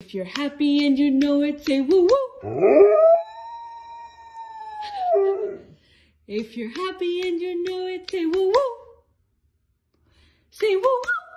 If you're happy and you know it, say woo woo. if you're happy and you know it, say woo woo. Say woo woo.